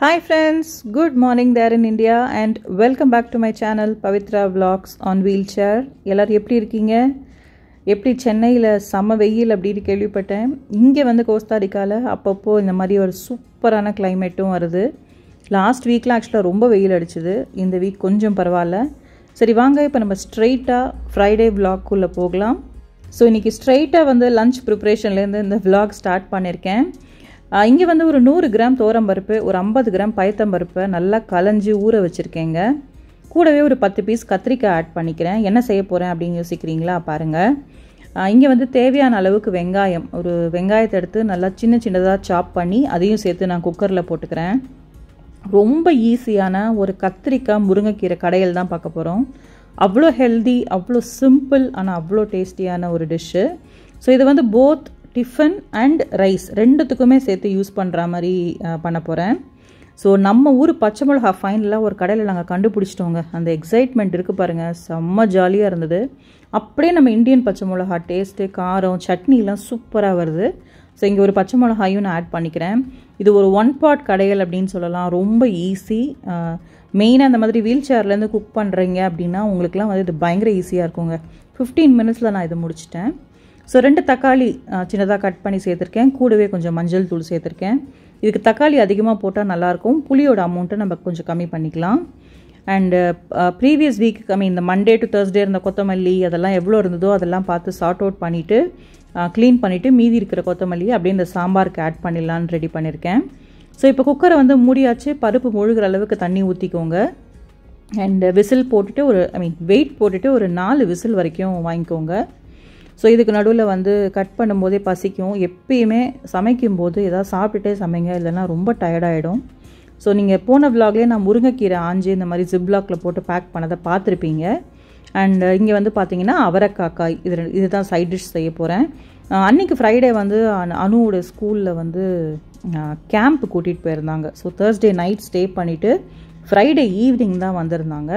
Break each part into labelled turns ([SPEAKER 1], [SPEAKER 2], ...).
[SPEAKER 1] hi friends good morning there in India and welcome back to my channel Pavithra vlogs on wheelchair எல்லோரும் எப்படி இருக்கீங்க எப்படி சென்னையில் செம்ம வெயில் அப்படின்னு கேள்விப்பட்டேன் இங்கே வந்து கோஸ்தாரிக்காவில் அப்பப்போ இந்த மாதிரி ஒரு சூப்பரான கிளைமேட்டும் வருது லாஸ்ட் வீக்கில் ஆக்சுவலாக ரொம்ப வெயில் அடிச்சுது இந்த வீக் கொஞ்சம் பரவாயில்ல சரி வாங்க இப்போ நம்ம ஸ்ட்ரெயிட்டாக ஃப்ரைடே விலாக்குள்ளே போகலாம் ஸோ இன்றைக்கி ஸ்ட்ரைட்டாக வந்து லன்ச் ப்ரிப்ரேஷன்லேருந்து இந்த விலாக் ஸ்டார்ட் பண்ணியிருக்கேன் இங்கே வந்து ஒரு நூறு கிராம் தோரம்பருப்பு ஒரு ஐம்பது கிராம் பயத்தம்பருப்பை நல்லா கலைஞ்சி ஊற வச்சுருக்கேங்க கூடவே ஒரு பத்து பீஸ் கத்திரிக்காய் ஆட் பண்ணிக்கிறேன் என்ன செய்ய போகிறேன் அப்படின்னு யோசிக்கிறீங்களா பாருங்கள் இங்கே வந்து தேவையான அளவுக்கு வெங்காயம் ஒரு வெங்காயத்தை எடுத்து நல்லா சின்ன சின்னதாக சாப் பண்ணி அதையும் சேர்த்து நான் குக்கரில் போட்டுக்கிறேன் ரொம்ப ஈஸியான ஒரு கத்திரிக்காய் முருங்கைக்கீரை கடையில் தான் பார்க்க போகிறோம் அவ்வளோ ஹெல்தி அவ்வளோ சிம்பிள் ஆனால் அவ்வளோ டேஸ்டியான ஒரு டிஷ்ஷு ஸோ இது வந்து போத் டிஃபன் அண்ட் ரைஸ் ரெண்டுத்துக்குமே சேர்த்து யூஸ் பண்ணுற மாதிரி பண்ண போகிறேன் ஸோ நம்ம ஊர் பச்சை மிளகா ஃபைனலாக ஒரு கடையில் நாங்கள் கண்டுபிடிச்சிட்டோங்க அந்த எக்ஸைட்மெண்ட் இருக்குது பாருங்கள் செம்ம ஜாலியாக இருந்தது அப்படியே நம்ம இந்தியன் பச்சை மிளகா டேஸ்ட்டு காரம் சட்னிலாம் சூப்பராக வருது ஸோ இங்கே ஒரு பச்சை மிளகாயும் நான் ஆட் பண்ணிக்கிறேன் இது ஒரு ஒன் பாட் கடைகள் அப்படின்னு சொல்லலாம் ரொம்ப ஈஸி மெயினாக அந்த மாதிரி வீல் சேர்லேருந்து குக் பண்ணுறீங்க அப்படின்னா உங்களுக்குலாம் வந்து இது பயங்கர ஈஸியாக இருக்குங்க ஃபிஃப்டீன் மினிட்ஸில் நான் இதை முடிச்சிட்டேன் ஸோ ரெண்டு தக்காளி சின்னதாக கட் பண்ணி சேர்த்துருக்கேன் கூடவே கொஞ்சம் மஞ்சள் தூள் சேர்த்துருக்கேன் இதுக்கு தக்காளி அதிகமாக போட்டால் நல்லாயிருக்கும் புளியோட அமௌண்ட்டை நம்ம கொஞ்சம் கம்மி பண்ணிக்கலாம் அண்டு ப்ரீவியஸ் வீக் கம்மி இந்த மண்டே டு தேர்ஸ்டே இருந்த கொத்தமல்லி அதெல்லாம் எவ்வளோ இருந்ததோ அதெல்லாம் பார்த்து சார்ட் அவுட் பண்ணிவிட்டு க்ளீன் பண்ணிவிட்டு மீதி இருக்கிற கொத்தமல்லியை அப்படியே இந்த சாம்பாருக்கு ஆட் பண்ணிடலான்னு ரெடி பண்ணியிருக்கேன் ஸோ இப்போ குக்கரை வந்து மூடியாச்சு பருப்பு மூழ்கிற அளவுக்கு தண்ணி ஊற்றிக்கோங்க அண்டு விசில் போட்டுட்டு ஒரு ஐ மீன் வெயிட் போட்டுட்டு ஒரு நாலு விசில் வரைக்கும் வாங்கிக்கோங்க ஸோ இதுக்கு நடுவில் வந்து கட் பண்ணும்போதே பசிக்கும் எப்பயுமே சமைக்கும்போது எதாவது சாப்பிட்டுட்டே சமைங்க இல்லைன்னா ரொம்ப டயர்டாகிடும் ஸோ நீங்கள் போன விலாக்லேயே நான் முருங்கைக்கீரை ஆஞ்சி இந்த மாதிரி ஜிப்லாக்கில் போட்டு பேக் பண்ணதை பார்த்துருப்பீங்க அண்ட் இங்கே வந்து பார்த்தீங்கன்னா அவரைக்காக்காய் இது இது தான் சைட் டிஷ் செய்ய போகிறேன் அன்றைக்கி ஃப்ரைடே வந்து அனுவோட ஸ்கூலில் வந்து கேம்ப் கூட்டிகிட்டு போயிருந்தாங்க ஸோ தேர்ஸ்டே நைட் ஸ்டே பண்ணிவிட்டு ஃப்ரைடே ஈவினிங் தான் வந்திருந்தாங்க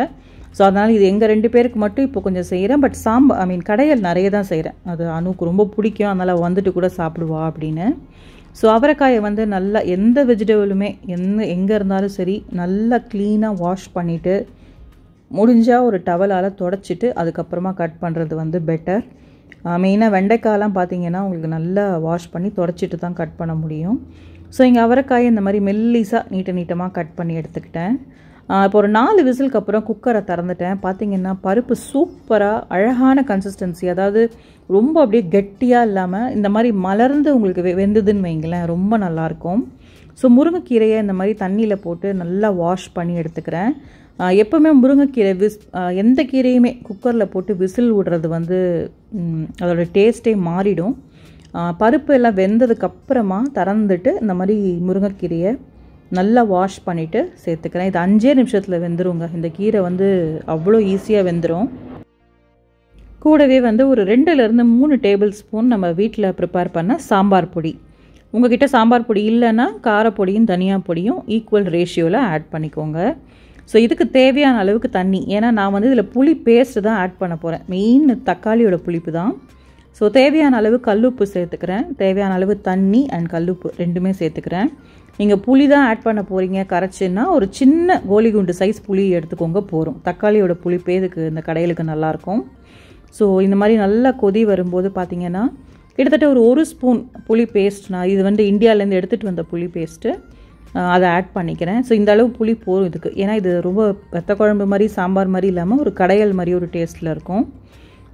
[SPEAKER 1] ஸோ அதனால் இது எங்கள் ரெண்டு பேருக்கு மட்டும் இப்போ கொஞ்சம் செய்கிறேன் பட் சாம்பு ஐ மீன் கடையில் நிறைய தான் செய்கிறேன் அது அணுக்கு ரொம்ப பிடிக்கும் அதனால் வந்துட்டு கூட சாப்பிடுவா அப்படின்னு ஸோ அவரைக்காயை வந்து நல்லா எந்த வெஜிடபிளுமே எந்த எங்கே இருந்தாலும் சரி நல்லா க்ளீனாக வாஷ் பண்ணிவிட்டு முடிஞ்சால் ஒரு டவலால் தொடச்சிட்டு அதுக்கப்புறமா கட் பண்ணுறது வந்து பெட்டர் மெயினாக வெண்டைக்காயெலாம் பார்த்தீங்கன்னா உங்களுக்கு நல்லா வாஷ் பண்ணி தொடச்சிட்டு தான் கட் பண்ண முடியும் ஸோ இங்கே அவரைக்காயை இந்த மாதிரி மெல்லிஸாக நீட்ட நீட்டமாக கட் பண்ணி எடுத்துக்கிட்டேன் இப்போ ஒரு நாலு விசிலுக்கு அப்புறம் குக்கரை திறந்துட்டேன் பார்த்தீங்கன்னா பருப்பு சூப்பராக அழகான கன்சிஸ்டன்சி அதாவது ரொம்ப அப்படியே கெட்டியாக இல்லாமல் இந்த மாதிரி மலர்ந்து உங்களுக்கு வெந்ததுன்னு வைங்களேன் ரொம்ப நல்லாயிருக்கும் ஸோ முருங்கைக்கீரையை இந்த மாதிரி தண்ணியில் போட்டு நல்லா வாஷ் பண்ணி எடுத்துக்கிறேன் எப்போவுமே முருங்கைக்கீரை விஸ் எந்த கீரையுமே குக்கரில் போட்டு விசில் விடுறது வந்து அதோடய டேஸ்ட்டே மாறிடும் பருப்பு எல்லாம் வெந்ததுக்கப்புறமா திறந்துட்டு இந்த மாதிரி முருங்கைக்கீரையை நல்லா வாஷ் பண்ணிவிட்டு சேர்த்துக்கிறேன் இது அஞ்சே நிமிஷத்தில் வெந்துருங்க இந்த கீரை வந்து அவ்வளோ ஈஸியாக வெந்துடும் கூடவே வந்து ஒரு ரெண்டுலேருந்து மூணு டேபிள் ஸ்பூன் நம்ம வீட்டில் ப்ரிப்பேர் பண்ண சாம்பார் பொடி உங்ககிட்ட சாம்பார் பொடி இல்லைன்னா காரப்பொடியும் தனியா பொடியும் ஈக்குவல் ரேஷியோவில் ஆட் பண்ணிக்கோங்க ஸோ இதுக்கு தேவையான அளவுக்கு தண்ணி ஏன்னா நான் வந்து இதில் புளி பேஸ்ட்டு தான் ஆட் பண்ண போகிறேன் மெயின் தக்காளியோட புளிப்பு தான் ஸோ தேவையான அளவு கல்லுப்பு சேர்த்துக்கிறேன் தேவையான அளவு தண்ணி அண்ட் கல்லுப்பு ரெண்டுமே சேர்த்துக்கிறேன் நீங்கள் புளி தான் ஆட் பண்ண போகிறீங்க கரைச்சின்னா ஒரு சின்ன கோலி குண்டு சைஸ் புளி எடுத்துக்கோங்க போகிறோம் தக்காளியோட புளிப்பே இதுக்கு இந்த கடையிலுக்கு நல்லாயிருக்கும் ஸோ இந்த மாதிரி நல்லா கொதி வரும்போது பார்த்திங்கன்னா கிட்டத்தட்ட ஒரு ஒரு ஸ்பூன் புளி பேஸ்ட் நான் இது வந்து இந்தியாவிலேருந்து எடுத்துகிட்டு வந்த புளி பேஸ்ட்டு அதை ஆட் பண்ணிக்கிறேன் ஸோ இந்த அளவு புளி போகும் இதுக்கு ஏன்னா இது ரொம்ப வெத்த குழம்பு மாதிரி சாம்பார் மாதிரி இல்லாமல் ஒரு கடையல் மாதிரி ஒரு டேஸ்ட்டில் இருக்கும்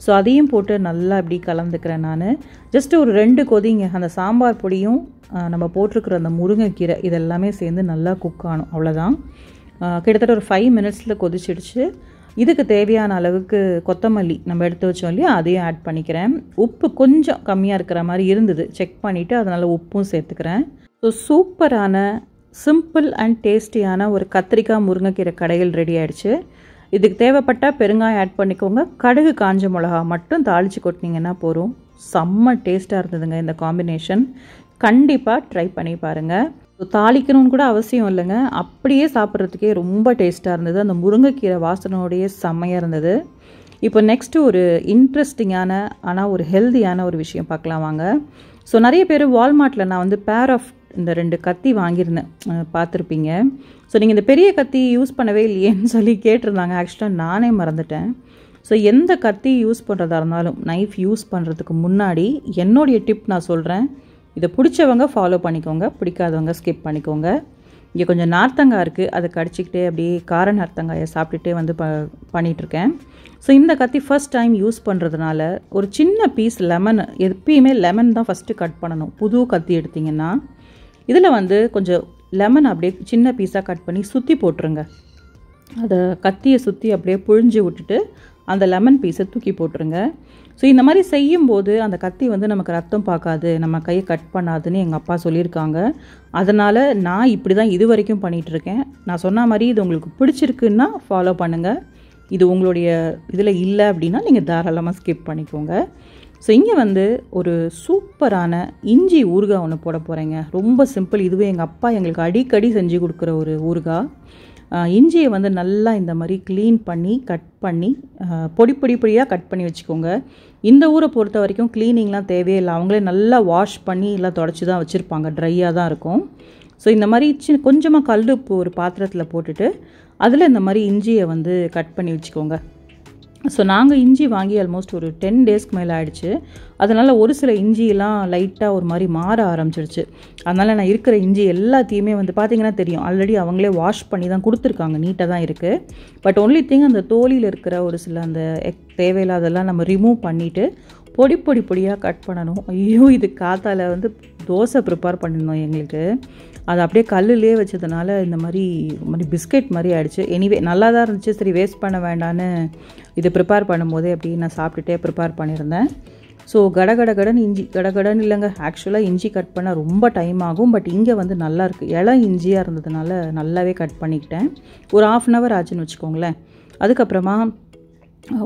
[SPEAKER 1] ஸோ அதையும் போட்டு நல்லா இப்படி கலந்துக்கிறேன் நான் ஜஸ்ட்டு ஒரு ரெண்டு கொதிங்க அந்த சாம்பார் பொடியும் நம்ம போட்டிருக்கிற அந்த முருங்கைக்கீரை இதெல்லாமே சேர்ந்து நல்லா குக் ஆகணும் அவ்வளோதான் கிட்டத்தட்ட ஒரு ஃபைவ் மினிட்ஸில் கொதிச்சிடுச்சு இதுக்கு தேவையான அளவுக்கு கொத்தமல்லி நம்ம எடுத்து வச்சோம் இல்லையா அதையும் ஆட் பண்ணிக்கிறேன் உப்பு கொஞ்சம் கம்மியாக இருக்கிற மாதிரி இருந்தது செக் பண்ணிவிட்டு அதனால் உப்பும் சேர்த்துக்கிறேன் ஸோ சூப்பரான சிம்பிள் அண்ட் டேஸ்டியான ஒரு கத்திரிக்காய் முருங்கைக்கீரை கடையில் ரெடி ஆகிடுச்சு இதுக்கு தேவைப்பட்டால் பெருங்காயம் ஆட் பண்ணிக்கோங்க கடுகு காஞ்ச மிளகா மட்டும் தாளித்து கொட்டினீங்கன்னா போதும் செம்ம டேஸ்ட்டாக இருந்ததுங்க இந்த காம்பினேஷன் கண்டிப்பாக ட்ரை பண்ணி பாருங்கள் தாளிக்கணும்னு கூட அவசியம் இல்லைங்க அப்படியே சாப்பிட்றதுக்கே ரொம்ப டேஸ்ட்டாக இருந்தது அந்த முருங்கைக்கீரை வாசனோடைய செம்மையாக இருந்தது இப்போ நெக்ஸ்ட்டு ஒரு இன்ட்ரெஸ்டிங்கான ஆனால் ஒரு ஹெல்த்தியான ஒரு விஷயம் பார்க்கலாம் வாங்க ஸோ நிறைய பேர் வால்மார்ட்டில் நான் வந்து பேர் ஆஃப் இந்த ரெண்டு கத்தி வாங்கியிருந்தேன் பார்த்துருப்பீங்க ஸோ நீங்கள் இந்த பெரிய கத்தி யூஸ் பண்ணவே இல்லையேன்னு சொல்லி கேட்டிருந்தாங்க ஆக்சுவலாக நானே மறந்துட்டேன் ஸோ எந்த கத்தி யூஸ் பண்ணுறதா இருந்தாலும் நைஃப் யூஸ் பண்ணுறதுக்கு முன்னாடி என்னுடைய டிப் நான் சொல்கிறேன் இதை பிடிச்சவங்க ஃபாலோ பண்ணிக்கோங்க பிடிக்காதவங்க ஸ்கிப் பண்ணிக்கோங்க இங்கே கொஞ்சம் நார்த்தங்காய் இருக்குது அதை கடிச்சிக்கிட்டே அப்படியே கார நார்த்தங்காயை சாப்பிட்டுட்டே வந்து ப பண்ணிகிட்ருக்கேன் ஸோ இந்த கத்தி ஃபஸ்ட் டைம் யூஸ் பண்ணுறதுனால ஒரு சின்ன பீஸ் லெமன் எப்பயுமே லெமன் தான் ஃபஸ்ட்டு கட் பண்ணணும் புது கத்தி எடுத்திங்கன்னா இதில் வந்து கொஞ்சம் லெமன் அப்படியே சின்ன பீஸாக கட் பண்ணி சுற்றி போட்டுருங்க அதை கத்தியை சுற்றி அப்படியே புழிஞ்சு விட்டுட்டு அந்த லெமன் பீஸை தூக்கி போட்டுருங்க ஸோ இந்த மாதிரி செய்யும்போது அந்த கத்தி வந்து நமக்கு ரத்தம் பார்க்காது நம்ம கையை கட் பண்ணாதுன்னு எங்கள் அப்பா சொல்லியிருக்காங்க அதனால் நான் இப்படி தான் இது வரைக்கும் பண்ணிகிட்ருக்கேன் நான் சொன்ன மாதிரி இது உங்களுக்கு பிடிச்சிருக்குன்னா ஃபாலோ பண்ணுங்கள் இது உங்களுடைய இதில் இல்லை அப்படின்னா நீங்கள் தாராளமாக ஸ்கிப் பண்ணிக்கோங்க ஸோ இங்கே வந்து ஒரு சூப்பரான இஞ்சி ஊறுகாய் ஒன்று போட போகிறேங்க ரொம்ப சிம்பிள் இதுவே எங்கள் அப்பா எங்களுக்கு அடிக்கடி செஞ்சு கொடுக்குற ஒரு ஊறுகாய் இஞ்சியை வந்து நல்லா இந்த மாதிரி க்ளீன் பண்ணி கட் பண்ணி பொடி பொடி பொடியாக கட் பண்ணி வச்சுக்கோங்க இந்த ஊரை பொறுத்த வரைக்கும் க்ளீனிங்லாம் தேவையில்லை அவங்களே நல்லா வாஷ் பண்ணி எல்லாம் தொடச்சி தான் வச்சுருப்பாங்க ட்ரையாக தான் இருக்கும் ஸோ இந்த மாதிரி சின்ன கொஞ்சமாக கல் உப்பு ஒரு பாத்திரத்தில் போட்டுட்டு அதில் இந்த மாதிரி இஞ்சியை வந்து கட் பண்ணி வச்சுக்கோங்க ஸோ நாங்கள் இஞ்சி வாங்கி ஆல்மோஸ்ட் ஒரு டென் டேஸ்க்கு மேலே ஆகிடுச்சு அதனால் ஒரு சில இஞ்சியெல்லாம் லைட்டாக ஒரு மாதிரி மாற ஆரம்பிச்சிருச்சு அதனால் நான் இருக்கிற இஞ்சி எல்லாத்தையுமே வந்து பார்த்திங்கன்னா தெரியும் ஆல்ரெடி அவங்களே வாஷ் பண்ணி தான் கொடுத்துருக்காங்க நீட்டாக தான் இருக்குது பட் ஒன்லி திங் அந்த தோலியில் இருக்கிற ஒரு சில அந்த தேவையில்லாதெல்லாம் நம்ம ரிமூவ் பண்ணிவிட்டு பொடி பொடி பொடியாக கட் பண்ணணும் ஐயோ இது காத்தால் வந்து தோசை ப்ரிப்பேர் பண்ணியிருந்தோம் எங்களுக்கு அது அப்படியே கல்லுலேயே வச்சதுனால இந்த மாதிரி மாதிரி பிஸ்கெட் மாதிரி ஆகிடுச்சு எனிவே நல்லா தான் இருந்துச்சு சரி வேஸ்ட் பண்ண வேண்டான்னு இது ப்ரிப்பேர் பண்ணும்போதே அப்படி நான் சாப்பிட்டுட்டே ப்ரிப்பேர் பண்ணியிருந்தேன் ஸோ கடகடகடன் இஞ்சி கடகடன் இல்லைங்க ஆக்சுவலாக இஞ்சி கட் பண்ண ரொம்ப டைம் ஆகும் பட் இங்கே வந்து நல்லா இருக்குது இஞ்சியாக இருந்ததுனால நல்லாவே கட் பண்ணிக்கிட்டேன் ஒரு ஆஃப் அன் ஹவர் ஆச்சுன்னு வச்சுக்கோங்களேன் அதுக்கப்புறமா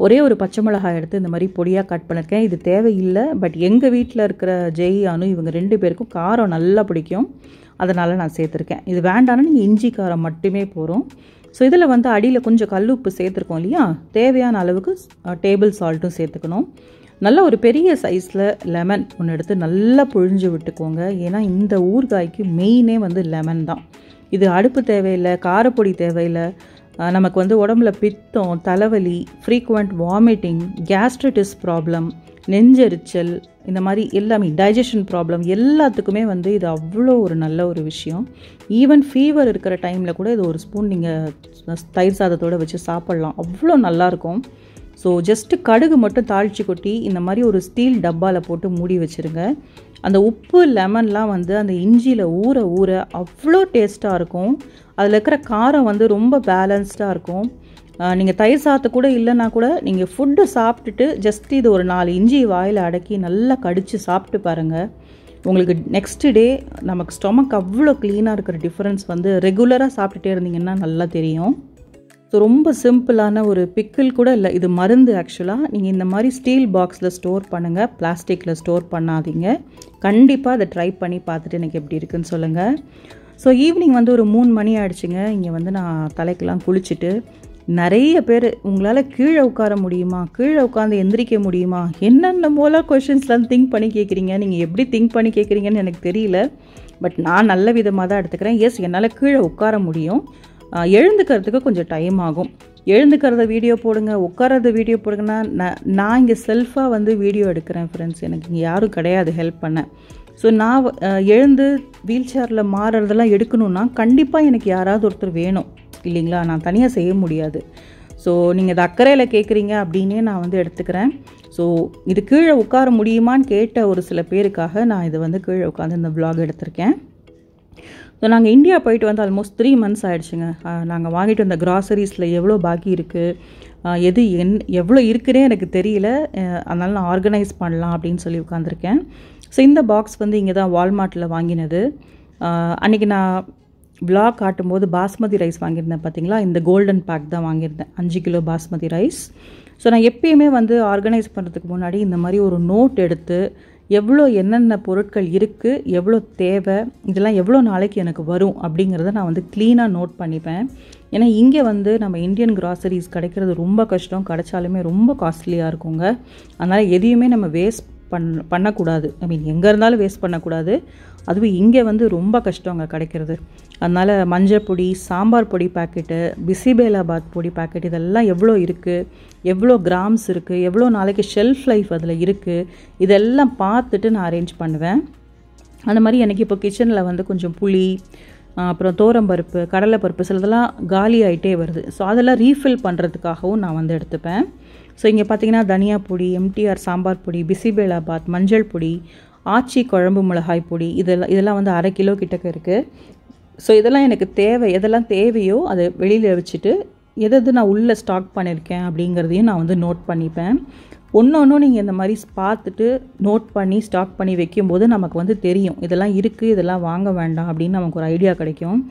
[SPEAKER 1] ஒரே ஒரு பச்சை மிளகாய் எடுத்து இந்த மாதிரி பொடியாக கட் பண்ணியிருக்கேன் இது தேவையில்லை பட் எங்கள் வீட்டில் இருக்கிற ஜெய் அனு இவங்க ரெண்டு பேருக்கும் காரம் நல்லா பிடிக்கும் அதனால் நான் சேர்த்துருக்கேன் இது வேண்டாம்னா நீங்கள் இஞ்சி காரம் மட்டுமே போகிறோம் ஸோ இதில் வந்து அடியில் கொஞ்சம் கல் உப்பு சேர்த்துருக்கோம் இல்லையா தேவையான அளவுக்கு டேபிள் சால்ட்டும் சேர்த்துக்கணும் நல்ல ஒரு பெரிய சைஸில் லெமன் ஒன்று எடுத்து நல்லா புழிஞ்சு விட்டுக்கோங்க ஏன்னா இந்த ஊறுகாய்க்கு மெயினே வந்து லெமன் தான் இது அடுப்பு தேவையில்லை காரப்பொடி தேவையில்லை நமக்கு வந்து உடம்புல பித்தம் தலைவலி ஃப்ரீக்குவெண்ட் வாமிட்டிங் கேஸ்ட்ரிட்டிஸ் ப்ராப்ளம் நெஞ்செரிச்சல் இந்த மாதிரி எல்லாமே டைஜஷன் ப்ராப்ளம் எல்லாத்துக்குமே வந்து இது அவ்வளோ ஒரு நல்ல ஒரு விஷயம் ஈவன் ஃபீவர் இருக்கிற டைமில் கூட இது ஒரு ஸ்பூன் நீங்கள் தயிர் சாதத்தோடு வச்சு சாப்பிட்லாம் அவ்வளோ நல்லாயிருக்கும் ஸோ ஜஸ்ட்டு கடுகு மட்டும் தாழ்ச்சி கொட்டி இந்த மாதிரி ஒரு ஸ்டீல் டப்பாவில் போட்டு மூடி வச்சுருங்க அந்த உப்பு லெமன்லாம் வந்து அந்த இஞ்சியில் ஊற ஊற அவ்வளோ டேஸ்ட்டாக இருக்கும் அதில் இருக்கிற காரம் வந்து ரொம்ப பேலன்ஸ்டாக இருக்கும் நீங்கள் தயிர் சாத்து கூட இல்லைன்னா கூட நீங்கள் ஃபுட்டு சாப்பிட்டுட்டு ஜஸ்ட் இது ஒரு நாலு இஞ்சி வாயில் அடக்கி நல்லா கடித்து சாப்பிட்டு பாருங்கள் உங்களுக்கு நெக்ஸ்ட் டே நமக்கு ஸ்டொமக் அவ்வளோ க்ளீனாக இருக்கிற டிஃப்ரென்ஸ் வந்து ரெகுலராக சாப்பிட்டுட்டே இருந்தீங்கன்னா நல்லா தெரியும் ஸோ ரொம்ப சிம்பிளான ஒரு பிக்கிள் கூட இல்லை இது மருந்து ஆக்சுவலாக நீங்கள் இந்த மாதிரி ஸ்டீல் பாக்ஸில் ஸ்டோர் பண்ணுங்கள் பிளாஸ்டிக்கில் ஸ்டோர் பண்ணாதீங்க கண்டிப்பாக அதை ட்ரை பண்ணி பார்த்துட்டு எனக்கு எப்படி இருக்குன்னு சொல்லுங்கள் ஸோ ஈவினிங் வந்து ஒரு மூணு மணி ஆகிடுச்சிங்க இங்கே வந்து நான் தலைக்கெல்லாம் குளிச்சுட்டு நிறைய பேர் உங்களால் கீழே உட்கார முடியுமா கீழே உட்காந்து எந்திரிக்க முடியுமா என்னென்ன போல கொஷின்ஸ்லாம் திங்க் பண்ணி கேட்குறீங்க நீங்கள் எப்படி திங்க் பண்ணி கேட்குறீங்கன்னு எனக்கு தெரியல பட் நான் நல்ல விதமாக தான் எடுத்துக்கிறேன் எஸ் என்னால் கீழே உட்கார முடியும் எழுந்துக்கிறதுக்கு கொஞ்சம் டைம் ஆகும் எழுந்துக்கிறத வீடியோ போடுங்க உட்காரத வீடியோ போடுங்கன்னா நான் நான் இங்கே செல்ஃபாக வந்து வீடியோ எடுக்கிறேன் ஃப்ரெண்ட்ஸ் எனக்கு இங்கே யாரும் கிடையாது ஹெல்ப் பண்ண ஸோ நான் எழுந்து வீல் சேரில் மாறுறதெல்லாம் எடுக்கணும்னா கண்டிப்பாக எனக்கு யாராவது ஒருத்தர் வேணும் இல்லைங்களா நான் தனியாக செய்ய முடியாது ஸோ நீங்கள் இதை அக்கறையில் கேட்குறீங்க அப்படின்னே நான் வந்து எடுத்துக்கிறேன் ஸோ இது கீழே உட்கார முடியுமான்னு கேட்ட ஒரு சில பேருக்காக நான் இதை வந்து கீழே உட்காந்து இந்த விலாக் எடுத்திருக்கேன் ஸோ நாங்கள் இந்தியா போயிட்டு வந்து ஆல்மோஸ்ட் த்ரீ மந்த்ஸ் ஆகிடுச்சுங்க நாங்கள் வாங்கிட்டு வந்த க்ராசரிஸில் எவ்வளோ பாக்கி இருக்குது எது என் எவ்வளோ இருக்குன்னே எனக்கு தெரியல அதனால் நான் ஆர்கனைஸ் பண்ணலாம் அப்படின்னு சொல்லி உட்காந்துருக்கேன் ஸோ இந்த பாக்ஸ் வந்து இங்கே தான் வால்மார்ட்டில் வாங்கினது அன்றைக்கி நான் விளாக் காட்டும்போது பாஸ்மதி ரைஸ் வாங்கியிருந்தேன் பார்த்தீங்களா இந்த கோல்டன் பேக் தான் வாங்கியிருந்தேன் அஞ்சு கிலோ பாஸ்மதி ரைஸ் ஸோ நான் எப்பயுமே வந்து ஆர்கனைஸ் பண்ணுறதுக்கு முன்னாடி இந்த மாதிரி ஒரு நோட் எடுத்து எவ்வளோ என்னென்ன பொருட்கள் இருக்குது எவ்வளோ தேவை இதெல்லாம் எவ்வளோ நாளைக்கு எனக்கு வரும் அப்படிங்கிறத நான் வந்து க்ளீனாக நோட் பண்ணிப்பேன் ஏன்னா இங்கே வந்து நம்ம இந்தியன் கிராசரிஸ் கிடைக்கிறது ரொம்ப கஷ்டம் கிடைச்சாலுமே ரொம்ப காஸ்ட்லியாக இருக்குங்க அதனால் எதையுமே நம்ம வேஸ்ட் பண் பண்ணக்கூடாது ஐ மீன் எங்கே இருந்தாலும் வேஸ்ட் பண்ணக்கூடாது அதுவும் இங்கே வந்து ரொம்ப கஷ்டம் அங்கே கிடைக்கிறது அதனால் மஞ்சள் பொடி சாம்பார் பொடி பேக்கெட்டு பிசிபேலாபாத் பொடி பேக்கெட் இதெல்லாம் எவ்வளோ இருக்குது எவ்வளோ கிராம்ஸ் இருக்குது எவ்வளோ நாளைக்கு ஷெல்ஃப் லைஃப் அதில் இருக்குது இதெல்லாம் பார்த்துட்டு நான் அரேஞ்ச் பண்ணுவேன் அந்த மாதிரி எனக்கு இப்போ கிச்சனில் வந்து கொஞ்சம் புளி அப்புறம் தோரம்பருப்பு கடலைப்பருப்பு சிலதெல்லாம் காலி ஆகிட்டே வருது ஸோ அதெல்லாம் ரீஃபில் பண்ணுறதுக்காகவும் நான் வந்து எடுத்துப்பேன் ஸோ இங்கே பார்த்தீங்கன்னா தனியா பொடி எம்டிஆர் சாம்பார் பொடி பிசிபேலாபாத் மஞ்சள் பொடி ஆச்சி குழம்பு மிளகாய் பொடி இதெல்லாம் இதெல்லாம் வந்து அரை கிலோ கிட்டக்க இருக்குது ஸோ இதெல்லாம் எனக்கு தேவை எதெல்லாம் தேவையோ அதை வெளியில் வச்சுட்டு எது எது நான் உள்ளே ஸ்டாக் பண்ணியிருக்கேன் அப்படிங்கிறதையும் நான் வந்து நோட் பண்ணிப்பேன் ஒன்று ஒன்றும் நீங்கள் இந்த மாதிரி பார்த்துட்டு நோட் பண்ணி ஸ்டாக் பண்ணி வைக்கும்போது நமக்கு வந்து தெரியும் இதெல்லாம் இருக்குது இதெல்லாம் வாங்க வேண்டாம் அப்படின்னு நமக்கு ஒரு ஐடியா கிடைக்கும்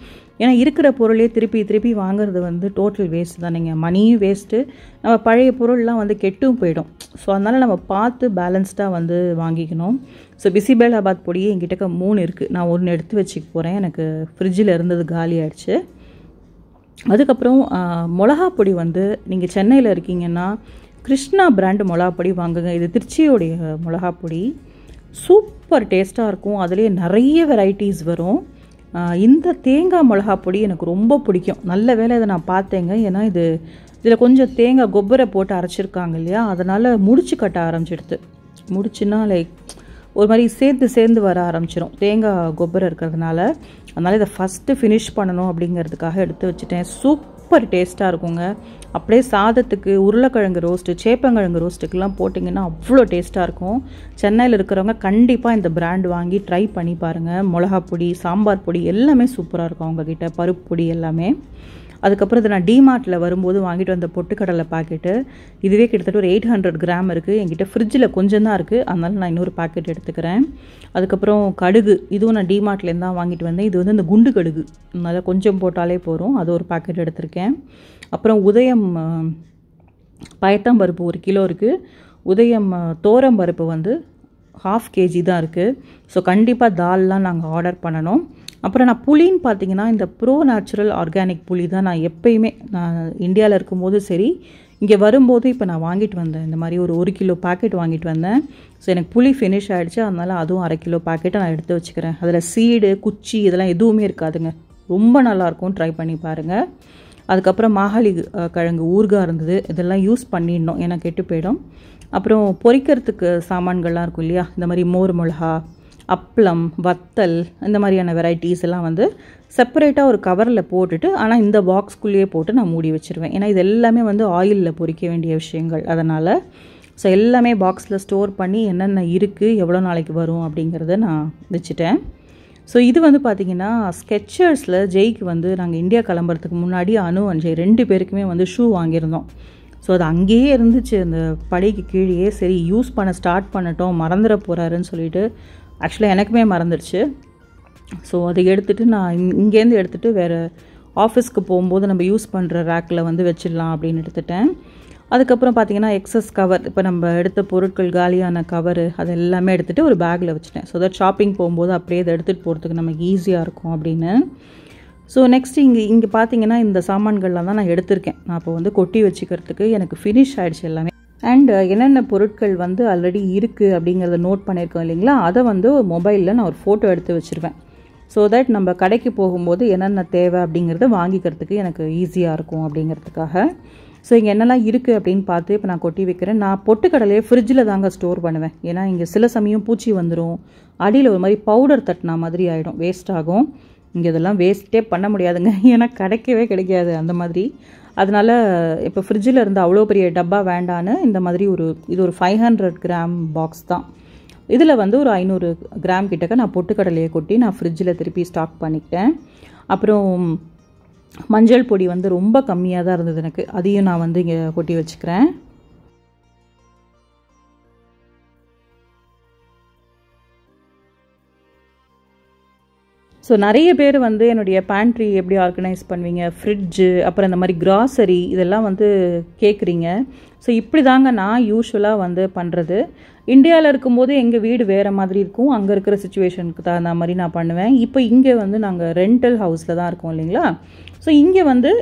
[SPEAKER 1] ஏன்னா இருக்கிற பொருளே திருப்பி திருப்பி வாங்குறது வந்து டோட்டல் வேஸ்ட் தான் நீங்கள் மணியும் வேஸ்ட்டு நம்ம பழைய பொருள்லாம் வந்து கெட்டும் போயிடும் ஸோ அதனால் நம்ம பார்த்து பேலன்ஸ்டாக வந்து வாங்கிக்கணும் ஸோ பிசிபேலாபாத் பொடியே எங்கிட்ட மூணு இருக்குது நான் ஒன்று எடுத்து வச்சுக்க போகிறேன் எனக்கு ஃப்ரிட்ஜில் இருந்தது காலி ஆயிடுச்சு அதுக்கப்புறம் மிளகா பொடி வந்து நீங்கள் சென்னையில் இருக்கீங்கன்னா கிருஷ்ணா பிராண்டு மிளகாப்பொடி வாங்குங்க இது திருச்சியோடைய மிளகாப்பொடி சூப்பர் டேஸ்ட்டாக இருக்கும் அதுலேயே நிறைய வெரைட்டிஸ் வரும் இந்த தேங்காய் மிளகா பொடி எனக்கு ரொம்ப பிடிக்கும் நல்ல வேலை இதை நான் பார்த்தேங்க ஏன்னா இது இதில் கொஞ்சம் தேங்காய் கொப்பரை போட்டு அரைச்சிருக்காங்க இல்லையா அதனால் முடிச்சு கட்ட ஆரம்பிச்சிடுது முடிச்சுன்னா லைக் ஒரு மாதிரி சேர்ந்து சேர்ந்து வர ஆரம்பிச்சிடும் தேங்காய் கொப்பரை இருக்கிறதுனால அதனால் இதை ஃபஸ்ட்டு ஃபினிஷ் பண்ணணும் அப்படிங்கிறதுக்காக எடுத்து வச்சுட்டேன் சூப் சூப்பர் டேஸ்ட்டாக இருக்குங்க அப்படியே சாதத்துக்கு உருளைக்கிழங்கு ரோஸ்ட்டு சேப்பங்கிழங்கு ரோஸ்ட்டுக்கெல்லாம் போட்டிங்கன்னா அவ்வளோ டேஸ்ட்டாக இருக்கும் சென்னையில் இருக்கிறவங்க கண்டிப்பாக இந்த பிராண்ட் வாங்கி ட்ரை பண்ணி பாருங்கள் மிளகா பொடி சாம்பார் பொடி எல்லாமே சூப்பராக இருக்கும் அவங்கக்கிட்ட பருப்பு பொடி எல்லாமே அதுக்கப்புறம் இதை நான் டிமார்ட்டில் வரும்போது வாங்கிட்டு வந்த பொட்டுக்கடலை பாக்கெட்டு இதுவே கிட்டத்தட்ட ஒரு எயிட் ஹண்ட்ரட் கிராம் இருக்குது என்கிட்ட ஃப்ரிட்ஜில் கொஞ்சம் தான் இருக்குது அதனால் நான் இன்னொரு பாக்கெட் எடுத்துக்கிறேன் அதுக்கப்புறம் கடுகு இதுவும் நான் டிமார்ட்லேருந்து தான் வாங்கிட்டு வந்தேன் இது வந்து இந்த குண்டு கடுகு அதனால் கொஞ்சம் போட்டாலே போகிறோம் அது ஒரு பாக்கெட் எடுத்திருக்கேன் அப்புறம் உதயம் பயத்தம்பருப்பு ஒரு கிலோ இருக்குது உதயம் தோரம்பருப்பு வந்து ஹாஃப் கேஜி தான் இருக்குது ஸோ கண்டிப்பாக தால்லாம் நாங்கள் ஆர்டர் பண்ணணும் அப்புறம் நான் புளின்னு பார்த்தீங்கன்னா இந்த ப்ரோ நேச்சுரல் ஆர்கானிக் புளி தான் நான் எப்பயுமே நான் இந்தியாவில் இருக்கும்போது சரி இங்கே வரும்போது இப்போ நான் வாங்கிட்டு வந்தேன் இந்த மாதிரி ஒரு ஒரு கிலோ பாக்கெட் வாங்கிட்டு வந்தேன் ஸோ எனக்கு புளி ஃபினிஷ் ஆகிடுச்சு அதனால் அதுவும் அரை கிலோ பாக்கெட்டை நான் எடுத்து வச்சுக்கிறேன் அதில் சீடு குச்சி இதெல்லாம் எதுவுமே இருக்காதுங்க ரொம்ப நல்லாயிருக்கும் ட்ரை பண்ணி பாருங்கள் அதுக்கப்புறம் மாகாளி கிழங்கு ஊர்கா இருந்தது இதெல்லாம் யூஸ் பண்ணிடணும் ஏன்னா கெட்டு போயிடும் அப்புறம் பொறிக்கிறதுக்கு சாமான்கள்லாம் இருக்கும் இல்லையா இந்த மாதிரி மோர் மிளகா அப்பளம் வத்தல் இந்த மாதிரியான வெரைட்டிஸ் எல்லாம் வந்து செப்பரேட்டாக ஒரு கவரில் போட்டுட்டு ஆனால் இந்த பாக்ஸ்குள்ளேயே போட்டு நான் மூடி வச்சுருவேன் ஏன்னா இது எல்லாமே வந்து ஆயிலில் பொறிக்க வேண்டிய விஷயங்கள் அதனால் ஸோ எல்லாமே பாக்ஸில் ஸ்டோர் பண்ணி என்னென்ன இருக்குது எவ்வளோ நாளைக்கு வரும் அப்படிங்கிறத நான் வச்சுட்டேன் ஸோ இது வந்து பார்த்திங்கன்னா ஸ்கெச்சர்ஸில் ஜெய்க்கு வந்து நாங்கள் இந்தியா கிளம்புறதுக்கு முன்னாடி அனு அஞ்சு ரெண்டு பேருக்குமே வந்து ஷூ வாங்கியிருந்தோம் ஸோ அது அங்கேயே இருந்துச்சு அந்த படைக்கு கீழேயே சரி யூஸ் பண்ண ஸ்டார்ட் பண்ணட்டும் மறந்துட போகிறாருன்னு சொல்லிட்டு ஆக்சுவலாக எனக்குமே மறந்துடுச்சு ஸோ அதை எடுத்துகிட்டு நான் இங்கேருந்து எடுத்துகிட்டு வேறு ஆஃபீஸ்க்கு போகும்போது நம்ம யூஸ் பண்ணுற ரேக்கில் வந்து வச்சிடலாம் அப்படின்னு எடுத்துட்டேன் அதுக்கப்புறம் பார்த்தீங்கன்னா எக்ஸஸ் கவர் இப்போ நம்ம எடுத்த பொருட்கள் காலியான கவர் அது எல்லாமே எடுத்துகிட்டு ஒரு பேக்கில் வச்சுட்டேன் ஸோ தட் ஷாப்பிங் போகும்போது அப்படியே அதை எடுத்துகிட்டு போகிறதுக்கு நமக்கு ஈஸியாக இருக்கும் அப்படின்னு ஸோ நெக்ஸ்ட் இங்கே இங்கே பார்த்தீங்கன்னா இந்த சாமான்கள்லாம் தான் நான் எடுத்திருக்கேன் நான் இப்போ வந்து கொட்டி வச்சுக்கிறதுக்கு எனக்கு ஃபினிஷ் ஆகிடுச்சு எல்லாமே அண்ட் uh, என்னென்ன பொருட்கள் வந்து ஆல்ரெடி இருக்குது அப்படிங்கிறத நோட் பண்ணியிருக்கோம் இல்லைங்களா அதை வந்து மொபைலில் நான் ஒரு ஃபோட்டோ எடுத்து வச்சுருவேன் ஸோ தட் நம்ம கடைக்கு போகும்போது என்னென்ன தேவை அப்படிங்கிறத வாங்கிக்கிறதுக்கு எனக்கு ஈஸியாக இருக்கும் அப்படிங்கிறதுக்காக ஸோ இங்கே என்னெல்லாம் இருக்குது அப்படின்னு பார்த்து இப்போ நான் கொட்டி வைக்கிறேன் நான் கடலையே ஃப்ரிட்ஜில் தாங்க ஸ்டோர் பண்ணுவேன் ஏன்னா இங்கே சில சமயம் பூச்சி வந்துடும் அடியில் ஒரு மாதிரி பவுடர் தட்டினா மாதிரி ஆகிடும் வேஸ்ட் ஆகும் இங்கே இதெல்லாம் வேஸ்ட்டே பண்ண முடியாதுங்க ஏன்னா கிடைக்கவே கிடைக்காது அந்த மாதிரி அதனால் இப்போ ஃப்ரிட்ஜில் இருந்த அவ்வளோ பெரிய டப்பா வேண்டான்னு இந்த மாதிரி ஒரு இது ஒரு ஃபைவ் ஹண்ட்ரட் கிராம் பாக்ஸ் தான் இதில் வந்து ஒரு ஐநூறு கிராம் கிட்டக்க நான் பொட்டுக்கடலையை கொட்டி நான் ஃப்ரிட்ஜில் திருப்பி ஸ்டாக் பண்ணிக்கிட்டேன் அப்புறம் மஞ்சள் பொடி வந்து ரொம்ப கம்மியாக தான் இருந்தது எனக்கு அதையும் நான் வந்து இங்கே கொட்டி வச்சுக்கிறேன் ஸோ நிறைய பேர் வந்து என்னுடைய பேண்ட்ரி எப்படி ஆர்கனைஸ் பண்ணுவீங்க ஃப்ரிட்ஜு அப்புறம் இந்த மாதிரி கிராசரி இதெல்லாம் வந்து கேட்குறீங்க ஸோ இப்படி தாங்க நான் யூஸ்வலாக வந்து பண்ணுறது இந்தியாவில் இருக்கும்போது எங்கள் வீடு வேறு மாதிரி இருக்கும் அங்கே இருக்கிற சுச்சுவேஷனுக்கு தகுந்த மாதிரி நான் பண்ணுவேன் இப்போ இங்கே வந்து நாங்கள் ரெண்டல் ஹவுஸில் தான் இருக்கோம் இல்லைங்களா ஸோ இங்கே வந்து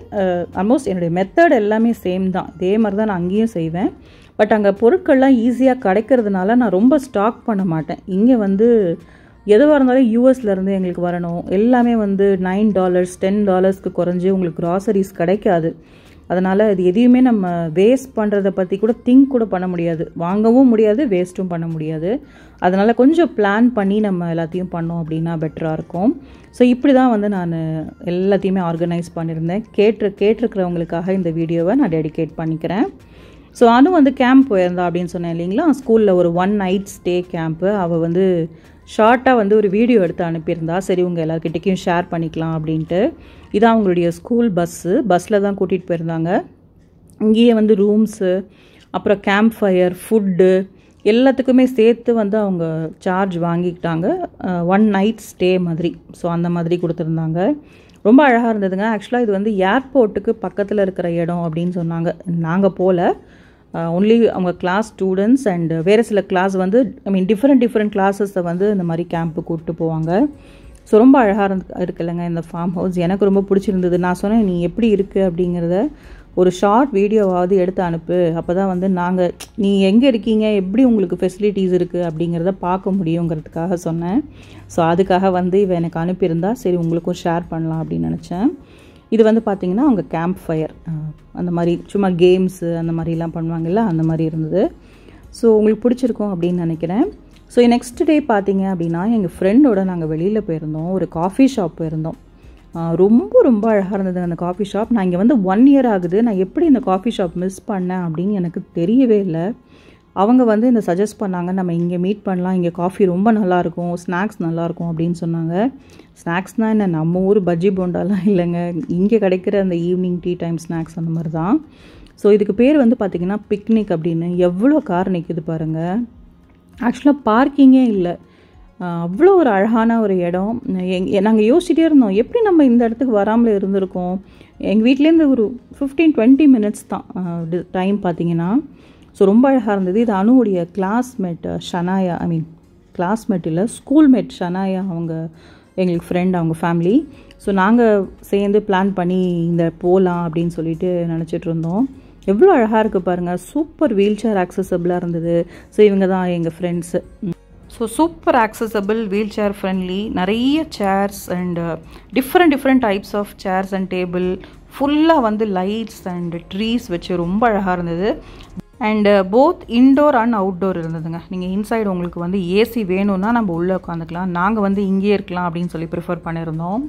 [SPEAKER 1] ஆல்மோஸ்ட் என்னுடைய மெத்தட் எல்லாமே சேம் தான் இதே மாதிரி தான் நான் அங்கேயும் செய்வேன் பட் அங்கே பொருட்கள்லாம் ஈஸியாக கிடைக்கிறதுனால நான் ரொம்ப ஸ்டாக் பண்ண மாட்டேன் இங்கே வந்து எதுவாக இருந்தாலும் யூஎஸ்லேருந்து எங்களுக்கு வரணும் எல்லாமே வந்து நைன் டாலர்ஸ் டென் டாலர்ஸ்க்கு குறைஞ்சி உங்களுக்கு க்ராசரிஸ் கிடைக்காது அதனால் அது எதையுமே நம்ம வேஸ்ட் பண்ணுறதை பற்றி கூட திங்க் கூட பண்ண முடியாது வாங்கவும் முடியாது வேஸ்ட்டும் பண்ண முடியாது அதனால் கொஞ்சம் பிளான் பண்ணி நம்ம எல்லாத்தையும் பண்ணோம் அப்படின்னா பெட்டராக இருக்கும் ஸோ இப்படி தான் வந்து நான் எல்லாத்தையுமே ஆர்கனைஸ் பண்ணியிருந்தேன் கேட்டு கேட்டிருக்கிறவங்களுக்காக இந்த வீடியோவை நான் டெடிகேட் பண்ணிக்கிறேன் ஸோ அதுவும் வந்து கேம்ப் போயிருந்தா அப்படின்னு சொன்னேன் இல்லைங்களா ஸ்கூலில் ஒரு ஒன் நைட் ஸ்டே கேம்ப்பு அவள் வந்து ஷார்ட்டாக வந்து ஒரு வீடியோ எடுத்து அனுப்பியிருந்தா சரி உங்கள் எல்லாருக்கிட்டேயும் ஷேர் பண்ணிக்கலாம் அப்படின்ட்டு இதான் அவங்களுடைய ஸ்கூல் பஸ்ஸு பஸ்ஸில் தான் கூட்டிகிட்டு போயிருந்தாங்க இங்கேயே வந்து ரூம்ஸு அப்புறம் கேம்ப் ஃபயர் ஃபுட்டு எல்லாத்துக்குமே சேர்த்து வந்து அவங்க சார்ஜ் வாங்கிக்கிட்டாங்க ஒன் நைட் ஸ்டே மாதிரி ஸோ அந்த மாதிரி கொடுத்துருந்தாங்க ரொம்ப அழகாக இருந்ததுங்க ஆக்சுவலாக இது வந்து ஏர்போர்ட்டுக்கு பக்கத்தில் இருக்கிற இடம் அப்படின்னு சொன்னாங்க நாங்கள் போகல ஒன்லி uh, அவங்க கிளாஸ் ஸ்டூடெண்ட்ஸ் அண்ட் வேறு சில கிளாஸ் வந்து ஐ மீன் டிஃப்ரெண்ட் டிஃப்ரெண்ட் கிளாஸஸை வந்து இந்த மாதிரி கேம்ப்பு கூப்பிட்டு போவாங்க ஸோ ரொம்ப அழகாக இருந்து இருக்குல்லங்க இந்த ஃபார்ம் ஹவுஸ் எனக்கு ரொம்ப பிடிச்சிருந்தது நான் சொன்னேன் நீ எப்படி இருக்குது அப்படிங்கிறத ஒரு ஷார்ட் வீடியோவாவது எடுத்து அனுப்பு அப்போ தான் வந்து நாங்கள் நீ எங்கே இருக்கீங்க எப்படி உங்களுக்கு ஃபெசிலிட்டிஸ் இருக்குது அப்படிங்கிறத பார்க்க முடியுங்கிறதுக்காக சொன்னேன் ஸோ அதுக்காக வந்து இவன் எனக்கு அனுப்பியிருந்தா சரி உங்களுக்கும் ஷேர் பண்ணலாம் அப்படின்னு நினச்சேன் இது வந்து பார்த்திங்கன்னா அவங்க கேம்ப் ஃபயர் அந்த மாதிரி சும்மா கேம்ஸு அந்த மாதிரிலாம் பண்ணுவாங்கல்ல அந்த மாதிரி இருந்தது ஸோ உங்களுக்கு பிடிச்சிருக்கும் அப்படின்னு நினைக்கிறேன் ஸோ நெக்ஸ்ட் டே பார்த்தீங்க அப்படின்னா எங்கள் ஃப்ரெண்டோட நாங்கள் வெளியில் போயிருந்தோம் ஒரு காஃபி ஷாப் போயிருந்தோம் ரொம்ப ரொம்ப அழகாக இருந்தது அந்த காஃபி ஷாப் நான் இங்கே வந்து ஒன் இயர் ஆகுது நான் எப்படி இந்த காஃபி ஷாப் மிஸ் பண்ணேன் அப்படின்னு எனக்கு தெரியவே இல்லை அவங்க வந்து இந்த சஜஸ்ட் பண்ணாங்க நம்ம இங்கே மீட் பண்ணலாம் இங்கே காஃபி ரொம்ப நல்லாயிருக்கும் ஸ்நாக்ஸ் நல்லாயிருக்கும் அப்படின்னு சொன்னாங்க ஸ்நாக்ஸ்னால் என்ன நம்ம ஊர் பஜ்ஜி போண்டாலாம் இல்லைங்க இங்கே கிடைக்கிற அந்த ஈவினிங் டீ டைம் ஸ்நாக்ஸ் அந்த மாதிரி தான் ஸோ இதுக்கு பேர் வந்து பார்த்திங்கன்னா பிக்னிக் அப்படின்னு எவ்வளோ கார் நிற்கிது பாருங்கள் ஆக்சுவலாக பார்க்கிங்கே இல்லை அவ்வளோ ஒரு அழகான ஒரு இடம் எங் நாங்கள் யோசிச்சிட்டே இருந்தோம் எப்படி நம்ம இந்த இடத்துக்கு வராமல் இருந்திருக்கோம் எங்கள் வீட்லேருந்து ஒரு ஃபிஃப்டீன் டுவெண்ட்டி மினிட்ஸ் தான் டைம் பார்த்தீங்கன்னா ஸோ ரொம்ப அழகாக இருந்தது இது அணுவுடைய classmate Shanaya I mean classmate இல்லை ஸ்கூல்மேட் ஷனாயா அவங்க எங்களுக்கு ஃப்ரெண்ட் அவங்க ஃபேமிலி ஸோ நாங்கள் சேர்ந்து பிளான் பண்ணி இந்த போகலாம் அப்படின்னு சொல்லிட்டு நினச்சிட்டு இருந்தோம் எவ்வளோ அழகாக இருக்குது பாருங்கள் சூப்பர் வீல் சேர் ஆக்சசபிளாக இருந்தது ஸோ இவங்க தான் எங்கள் friends so super accessible wheelchair friendly நிறைய chairs and different different types of chairs and table ஃபுல்லாக வந்து லைட்ஸ் அண்ட் ட்ரீஸ் வச்சு ரொம்ப அழகாக இருந்தது and both indoor and outdoor இருந்ததுங்க நீங்கள் இன்சைடு உங்களுக்கு வந்து ஏசி வேணும்னா நம்ம உள்ளே உட்காந்துக்கலாம் நாங்கள் வந்து இங்கேயே இருக்கலாம் அப்படின்னு சொல்லி ப்ரிஃபர் பண்ணியிருந்தோம்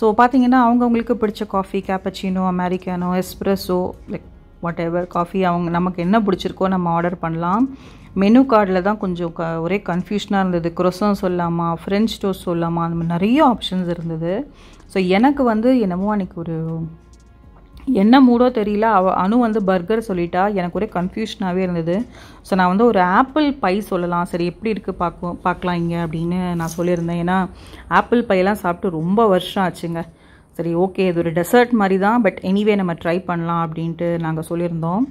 [SPEAKER 1] ஸோ பார்த்தீங்கன்னா அவங்கவுங்களுக்கு பிடிச்ச coffee cappuccino americano espresso like whatever coffee அவங்க நமக்கு என்ன பிடிச்சிருக்கோ நம்ம ஆர்டர் பண்ணலாம் மெனு கார்டில் தான் கொஞ்சம் க ஒரே கன்ஃபியூஷனாக இருந்தது குரோசம் சொல்லலாமா ஃப்ரெஞ்ச் டோஸ் சொல்லலாமா அந்த மாதிரி நிறைய ஆப்ஷன்ஸ் இருந்தது ஸோ எனக்கு வந்து என்னமோ அன்றைக்கி ஒரு என்ன மூடோ தெரியல அவ அணு வந்து பர்கர் சொல்லிட்டா எனக்கு ஒரே கன்ஃபியூஷனாகவே இருந்தது ஸோ நான் வந்து ஒரு ஆப்பிள் பை சொல்லலாம் சரி எப்படி இருக்குது பார்க்கும் பார்க்கலாம் இங்கே அப்படின்னு நான் சொல்லியிருந்தேன் ஏன்னா ஆப்பிள் பையெல்லாம் சாப்பிட்டு ரொம்ப வருஷம் ஆச்சுங்க சரி ஓகே இது ஒரு டெசர்ட் மாதிரி தான் பட் எனிவே நம்ம ட்ரை பண்ணலாம் அப்படின்ட்டு நாங்கள் சொல்லியிருந்தோம்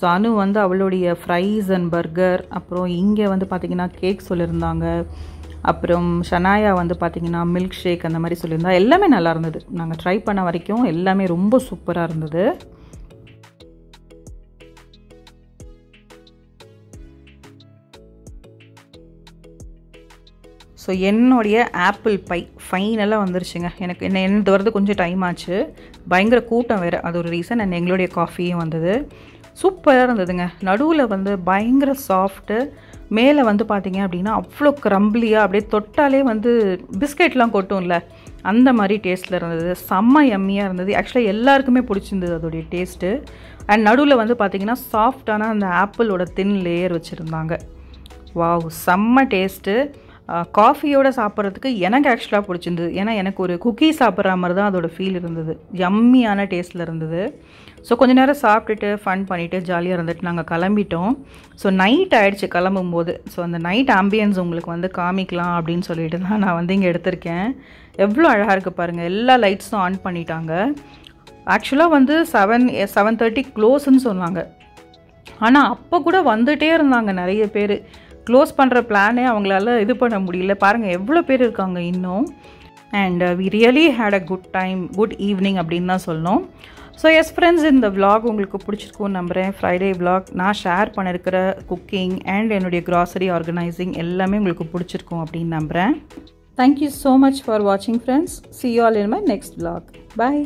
[SPEAKER 1] ஸோ அனு வந்து அவளுடைய ஃப்ரைஸ் அண்ட் பர்கர் அப்புறம் இங்கே வந்து பார்த்திங்கன்னா கேக் சொல்லியிருந்தாங்க அப்புறம் ஷனாயா வந்து பார்த்திங்கன்னா மில்க் ஷேக் அந்த மாதிரி சொல்லியிருந்தா எல்லாமே நல்லா இருந்தது நாங்கள் ட்ரை பண்ண வரைக்கும் எல்லாமே ரொம்ப சூப்பராக இருந்தது ஸோ என்னுடைய ஆப்பிள் பை ஃபைனலாக வந்துருச்சுங்க எனக்கு என்ன என்னது வரது கொஞ்சம் டைம் ஆச்சு பயங்கர கூட்டம் வேறு அது ஒரு ரீசன் அண்ட் எங்களுடைய காஃபியும் வந்தது சூப்பராக இருந்ததுங்க நடுவில் வந்து பயங்கர சாஃப்ட்டு மேலே வந்து பார்த்தீங்க அப்படின்னா அவ்வளோ க்ரம்பிளியாக அப்படியே தொட்டாலே வந்து பிஸ்கெட்லாம் கொட்டும்ல அந்த மாதிரி டேஸ்ட்டில் இருந்தது செம்ம எம்மியாக இருந்தது ஆக்சுவலாக எல்லாருக்குமே பிடிச்சிருந்தது அதோடைய டேஸ்ட்டு அண்ட் நடுவில் வந்து பார்த்திங்கன்னா சாஃப்டான அந்த ஆப்பிளோட தின் லேயர் வச்சுருந்தாங்க வாவ் செம்ம டேஸ்ட்டு காஃபியோடு சாப்பிட்றதுக்கு எனக்கு ஆக்சுவலாக பிடிச்சிருந்தது ஏன்னா எனக்கு ஒரு குக்கீஸ் சாப்பிட்ற மாதிரி தான் அதோடய ஃபீல் இருந்தது எம்மியான டேஸ்ட்டில் இருந்தது ஸோ கொஞ்ச நேரம் சாப்பிட்டுட்டு ஃபன் பண்ணிவிட்டு ஜாலியாக இருந்துட்டு நாங்கள் கிளம்பிட்டோம் ஸோ நைட் ஆகிடுச்சு கிளம்பும்போது ஸோ அந்த நைட் ஆம்பியன்ஸ் உங்களுக்கு வந்து காமிக்கலாம் அப்படின்னு சொல்லிட்டு தான் நான் வந்து இங்கே எடுத்திருக்கேன் எவ்வளோ அழகாக இருக்குது பாருங்கள் எல்லா லைட்ஸும் ஆன் பண்ணிட்டாங்க ஆக்சுவலாக வந்து செவன் செவன் தேர்ட்டி க்ளோஸ்ன்னு சொன்னாங்க ஆனால் அப்போ கூட வந்துகிட்டே இருந்தாங்க நிறைய பேர் க்ளோஸ் பண்ணுற பிளானே அவங்களால இது பண்ண முடியல பாருங்கள் எவ்வளோ பேர் இருக்காங்க இன்னும் and we really had a good time good evening அப்படின்னு தான் சொல்லணும் ஸோ எஸ் ஃப்ரெண்ட்ஸ் இந்த விலாக் உங்களுக்கு பிடிச்சிருக்கும்னு நம்புகிறேன் ஃப்ரைடே விலாக் நான் ஷேர் பண்ணியிருக்கிற குக்கிங் அண்ட் என்னுடைய கிராசரி ஆர்கனைசிங் எல்லாமே உங்களுக்கு பிடிச்சிருக்கும் அப்படின்னு நம்புகிறேன் தேங்க்யூ ஸோ மச் ஃபார் வாட்சிங் friends see all in my next vlog bye